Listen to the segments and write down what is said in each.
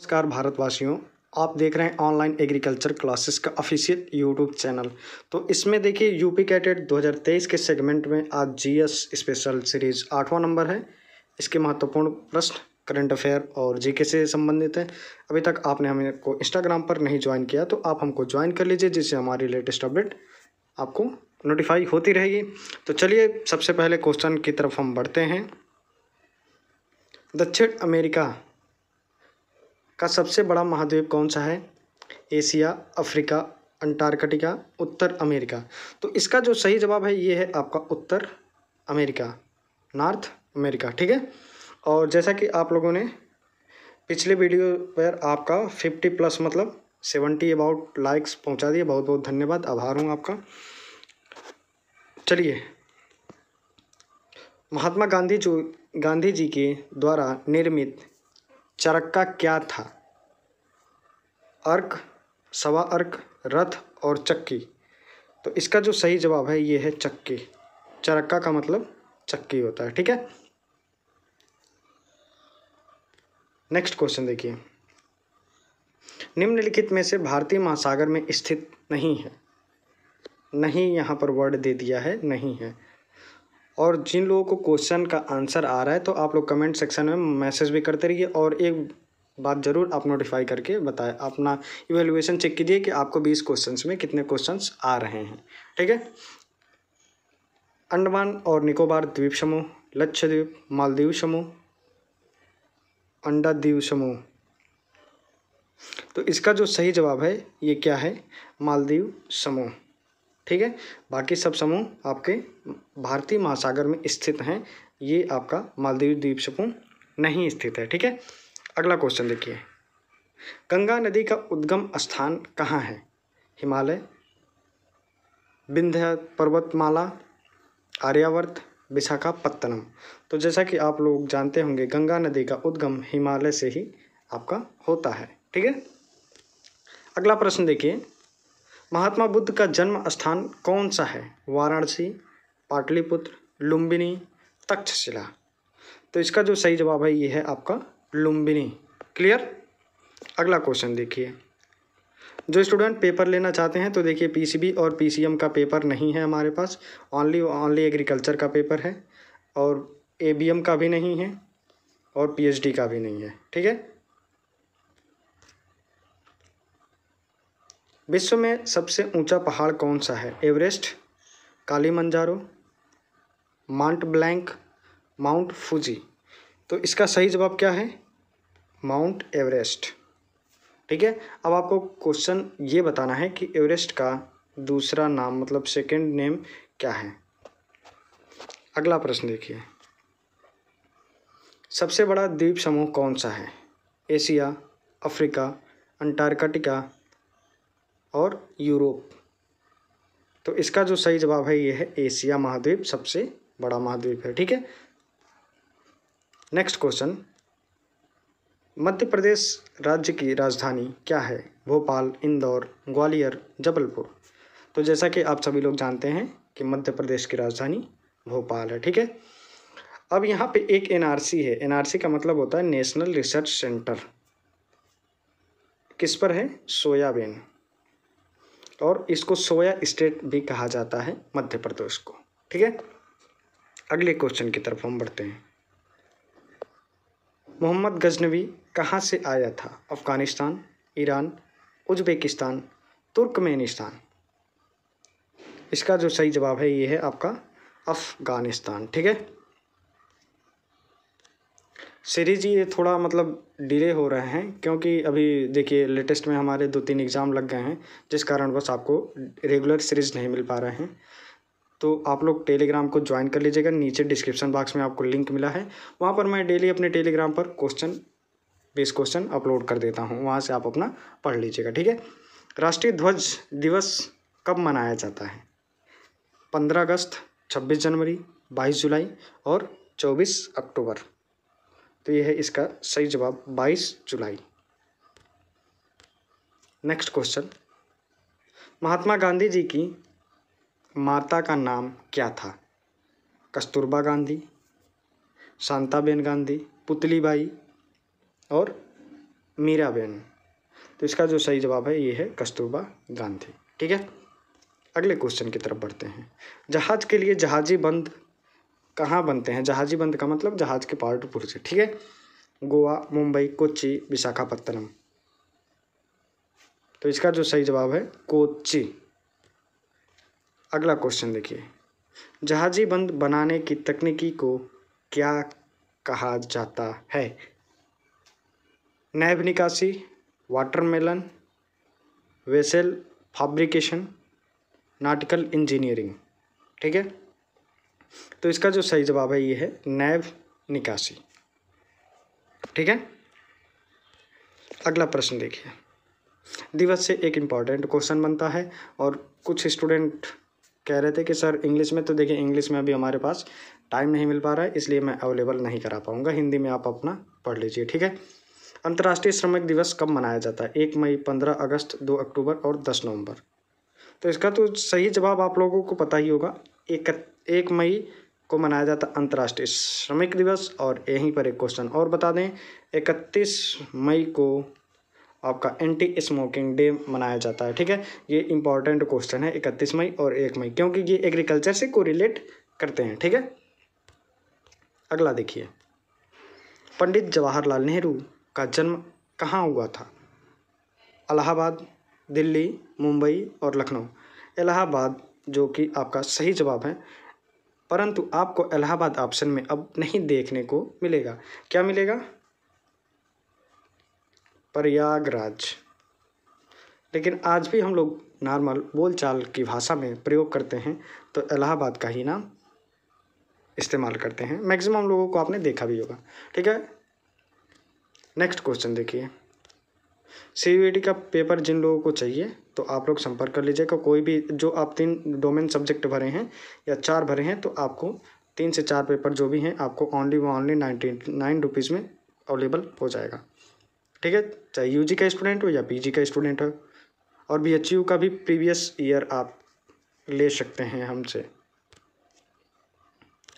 नमस्कार भारतवासियों आप देख रहे हैं ऑनलाइन एग्रीकल्चर क्लासेस का ऑफिशियल यूट्यूब चैनल तो इसमें देखिए यूपी कैटेड 2023 के सेगमेंट में आज जीएस स्पेशल सीरीज आठवां नंबर है इसके महत्वपूर्ण प्रश्न करंट अफेयर और जीके से संबंधित हैं अभी तक आपने हमें को इंस्टाग्राम पर नहीं ज्वाइन किया तो आप हमको ज्वाइन कर लीजिए जिससे हमारी लेटेस्ट अपडेट आपको नोटिफाई होती रहेगी तो चलिए सबसे पहले क्वेश्चन की तरफ हम बढ़ते हैं दक्षिण अमेरिका का सबसे बड़ा महाद्वीप कौन सा है एशिया अफ्रीका अंटार्कटिका उत्तर अमेरिका तो इसका जो सही जवाब है ये है आपका उत्तर अमेरिका नॉर्थ अमेरिका ठीक है और जैसा कि आप लोगों ने पिछले वीडियो पर आपका फिफ्टी प्लस मतलब सेवेंटी अबाउट लाइक्स पहुंचा दिए बहुत बहुत धन्यवाद आभार हूँ आपका चलिए महात्मा गांधी जो गांधी जी के द्वारा निर्मित चरक्का क्या था अर्क सवा अर्क रथ और चक्की तो इसका जो सही जवाब है ये है चक्की चरक्का का मतलब चक्की होता है ठीक है नेक्स्ट क्वेश्चन देखिए निम्नलिखित में से भारतीय महासागर में स्थित नहीं है नहीं यहाँ पर वर्ड दे दिया है नहीं है और जिन लोगों को क्वेश्चन का आंसर आ रहा है तो आप लोग कमेंट सेक्शन में मैसेज भी करते रहिए और एक बात ज़रूर आप नोटिफाई करके बताएं अपना इवेल्युएशन चेक कीजिए कि आपको बीस क्वेश्चन में कितने क्वेश्चन आ रहे हैं ठीक है अंडमान और निकोबार द्वीप समूह लक्षद्वीप मालदीव समूह अंडा द्वीप समूह तो इसका जो सही जवाब है ये क्या है मालदीव समूह ठीक है बाकी सब समूह आपके भारतीय महासागर में स्थित हैं ये आपका मालदीव द्वीप समूह नहीं स्थित है ठीक है अगला क्वेश्चन देखिए गंगा नदी का उद्गम स्थान कहाँ है हिमालय विंध्य पर्वतमाला आर्यावर्त विशाखापत्तनम तो जैसा कि आप लोग जानते होंगे गंगा नदी का उद्गम हिमालय से ही आपका होता है ठीक है अगला प्रश्न देखिए महात्मा बुद्ध का जन्म स्थान कौन सा है वाराणसी पाटलिपुत्र लुम्बिनी तक्षशिला तो इसका जो सही जवाब है ये है आपका लुम्बिनी क्लियर अगला क्वेश्चन देखिए जो स्टूडेंट पेपर लेना चाहते हैं तो देखिए पीसीबी और पीसीएम का पेपर नहीं है हमारे पास ओनली ओनली एग्रीकल्चर का पेपर है और एबीएम का भी नहीं है और पीएचडी का भी नहीं है ठीक है विश्व में सबसे ऊंचा पहाड़ कौन सा है Everest Kilimanjaro mount Blanc mount Fuji तो इसका सही जवाब क्या है माउंट एवरेस्ट ठीक है अब आपको क्वेश्चन ये बताना है कि एवरेस्ट का दूसरा नाम मतलब सेकंड नेम क्या है अगला प्रश्न देखिए सबसे बड़ा द्वीप समूह कौन सा है एशिया अफ्रीका अंटार्कटिका और यूरोप तो इसका जो सही जवाब है ये है एशिया महाद्वीप सबसे बड़ा महाद्वीप है ठीक है नेक्स्ट क्वेश्चन मध्य प्रदेश राज्य की राजधानी क्या है भोपाल इंदौर ग्वालियर जबलपुर तो जैसा कि आप सभी लोग जानते हैं कि मध्य प्रदेश की राजधानी भोपाल है ठीक है अब यहाँ पे एक एनआरसी है एनआरसी का मतलब होता है नेशनल रिसर्च सेंटर किस पर है सोयाबीन और इसको सोया स्टेट भी कहा जाता है मध्य प्रदेश को ठीक है अगले क्वेश्चन की तरफ हम बढ़ते हैं मोहम्मद गजनवी कहाँ से आया था अफ़गानिस्तान ईरान उज्बेकिस्तान तुर्कमेनिस्तान इसका जो सही जवाब है ये है आपका अफ़गानिस्तान ठीक है सीरीज ये थोड़ा मतलब डिले हो रहे हैं क्योंकि अभी देखिए लेटेस्ट में हमारे दो तीन एग्ज़ाम लग गए हैं जिस कारण बस आपको रेगुलर सीरीज़ नहीं मिल पा रहे हैं तो आप लोग टेलीग्राम को ज्वाइन कर लीजिएगा नीचे डिस्क्रिप्शन बॉक्स में आपको लिंक मिला है वहाँ पर मैं डेली अपने टेलीग्राम पर क्वेश्चन बेस क्वेश्चन अपलोड कर देता हूँ वहाँ से आप अपना पढ़ लीजिएगा ठीक है राष्ट्रीय ध्वज दिवस कब मनाया जाता है पंद्रह अगस्त छब्बीस जनवरी बाईस जुलाई और चौबीस अक्टूबर तो यह है इसका सही जवाब 22 जुलाई नेक्स्ट क्वेश्चन महात्मा गांधी जी की माता का नाम क्या था कस्तूरबा गांधी शांताबेन गांधी पुतली बाई और मीराबेन तो इसका जो सही जवाब है ये है कस्तूरबा गांधी ठीक है अगले क्वेश्चन की तरफ बढ़ते हैं जहाज के लिए जहाजी बंद कहाँ बनते हैं जहाजी बंद का मतलब जहाज के पार्ट पुर्जे ठीक है गोवा मुंबई कोच्चि विशाखापत्तनम तो इसका जो सही जवाब है कोच्चि अगला क्वेश्चन देखिए जहाजी बंद बनाने की तकनीकी को क्या कहा जाता है नैब निकासी watermelon vessel fabrication nautical engineering ठीक है तो इसका जो सही जवाब है ये है नैव निकासी ठीक है अगला प्रश्न देखिए दिवस से एक इम्पॉर्टेंट क्वेश्चन बनता है और कुछ स्टूडेंट कह रहे थे कि सर इंग्लिश में तो देखिए इंग्लिश में अभी हमारे पास टाइम नहीं मिल पा रहा है इसलिए मैं अवेलेबल नहीं करा पाऊँगा हिंदी में आप अपना पढ़ लीजिए ठीक है अंतर्राष्ट्रीय श्रमिक दिवस कब मनाया जाता है एक मई पंद्रह अगस्त दो अक्टूबर और दस नवंबर तो इसका तो सही जवाब आप लोगों को पता ही होगा एक एक मई को मनाया जाता अंतर्राष्ट्रीय श्रमिक दिवस और यहीं पर एक क्वेश्चन और बता दें इकतीस मई को आपका एंटी स्मोकिंग डे मनाया जाता है ठीक है ये इंपॉर्टेंट क्वेश्चन है इकतीस मई और एक मई क्योंकि ये एग्रीकल्चर से को रिलेट करते हैं ठीक है अगला देखिए पंडित जवाहरलाल नेहरू का जन्म कहाँ हुआ था इलाहाबाद दिल्ली मुंबई और लखनऊ इलाहाबाद जो कि आपका सही जवाब है परंतु आपको इलाहाबाद ऑप्शन में अब नहीं देखने को मिलेगा क्या मिलेगा प्रयागराज लेकिन आज भी हम लोग नॉर्मल बोलचाल की भाषा में प्रयोग करते हैं तो इलाहाबाद का ही नाम इस्तेमाल करते हैं मैक्सिमम लोगों को आपने देखा भी होगा ठीक है नेक्स्ट क्वेश्चन देखिए सी का पेपर जिन लोगों को चाहिए तो आप लोग संपर्क कर लीजिएगा कोई भी जो आप तीन डोमेन सब्जेक्ट भरे हैं या चार भरे हैं तो आपको तीन से चार पेपर जो भी हैं आपको ओनली वो ओनली नाइन्टी नाइन रुपीज़ में अवेलेबल हो जाएगा ठीक है चाहे यू का स्टूडेंट हो या पी का स्टूडेंट हो और बी का भी प्रीवियस ईयर आप ले सकते हैं हमसे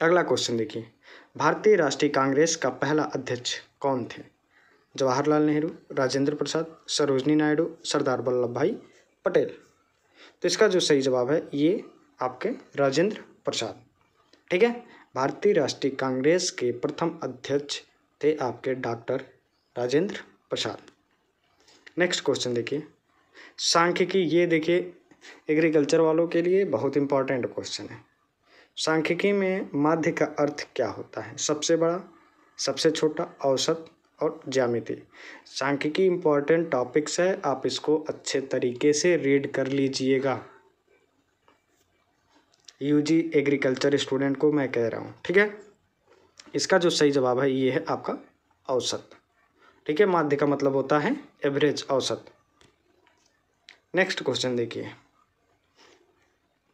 अगला क्वेश्चन देखिए भारतीय राष्ट्रीय कांग्रेस का पहला अध्यक्ष कौन थे जवाहरलाल नेहरू राजेंद्र प्रसाद सरोजनी नायडू सरदार वल्लभ भाई पटेल तो इसका जो सही जवाब है ये आपके राजेंद्र प्रसाद ठीक है भारतीय राष्ट्रीय कांग्रेस के प्रथम अध्यक्ष थे आपके doctor Rajendra Prasad next question देखिए सांख्यिकी ये देखिए एग्रीकल्चर वालों के लिए बहुत इंपॉर्टेंट क्वेश्चन है सांख्यिकी में माध्य का अर्थ क्या होता है सबसे बड़ा सबसे छोटा औसत और ज्यामिति सांख्यिकी इम्पॉर्टेंट टॉपिक्स है आप इसको अच्छे तरीके से रीड कर लीजिएगा यूजी एग्रीकल्चर स्टूडेंट को मैं कह रहा हूँ ठीक है इसका जो सही जवाब है ये है आपका औसत ठीक है माध्य का मतलब होता है एवरेज औसत नेक्स्ट क्वेश्चन देखिए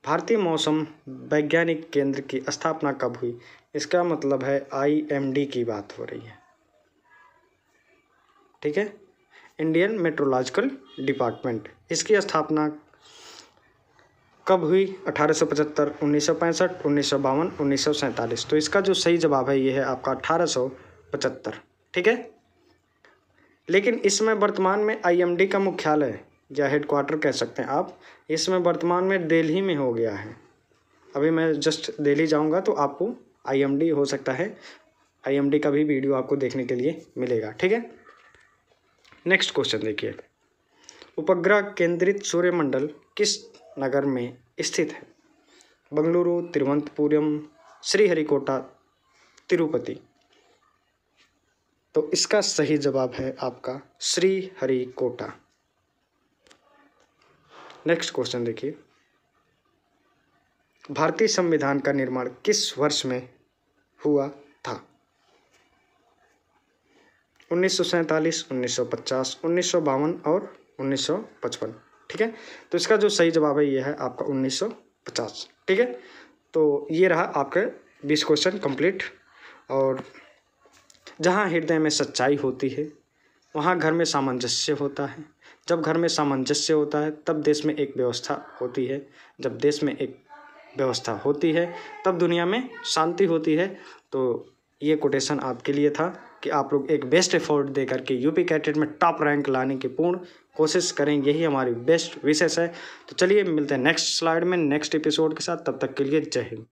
भारतीय मौसम वैज्ञानिक केंद्र की स्थापना कब हुई इसका मतलब है आईएमडी की बात हो रही है ठीक है इंडियन मेट्रोलॉजिकल डिपार्टमेंट इसकी स्थापना कब हुई अठारह सौ पचहत्तर उन्नीस सौ पैंसठ उन्नीस सौ बावन उन्नीस सौ सैंतालीस तो इसका जो सही जवाब है ये है आपका अठारह सौ पचहत्तर ठीक है लेकिन इसमें वर्तमान में आईएमडी का मुख्यालय या हेडक्वार्टर कह सकते हैं आप इसमें वर्तमान में दिल्ली में हो गया है अभी मैं जस्ट दिल्ली जाऊंगा तो आपको आईएमडी हो सकता है आईएमडी का भी वीडियो आपको देखने के लिए मिलेगा ठीक है नेक्स्ट क्वेश्चन देखिए उपग्रह केंद्रित सूर्यमंडल किस नगर में स्थित है बंगलुरु तिरुवनंतपुरम श्रीहरिकोटा तिरुपति तो इसका सही जवाब है आपका श्री हरिकोटा नेक्स्ट क्वेश्चन देखिए भारतीय संविधान का निर्माण किस वर्ष में हुआ उन्नीस सौ सैंतालीस उन्नीस सौ पचास उन्नीस सौ बावन और उन्नीस सौ पचपन ठीक है तो इसका जो सही जवाब है ये है आपका उन्नीस सौ पचास ठीक है तो ये रहा आपके बीस क्वेश्चन कंप्लीट और जहाँ हृदय में सच्चाई होती है वहाँ घर में सामंजस्य होता है जब घर में सामंजस्य होता है तब देश में एक व्यवस्था होती है जब देश में एक व्यवस्था होती है तब दुनिया में शांति होती है तो ये कोटेशन आपके लिए था कि आप लोग एक बेस्ट एफोर्ट दे करके यूपी कैडेट में टॉप रैंक लाने की पूर्ण कोशिश करें यही हमारी बेस्ट विशेष है तो चलिए मिलते हैं नेक्स्ट स्लाइड में नेक्स्ट एपिसोड के साथ तब तक के लिए जय हिंद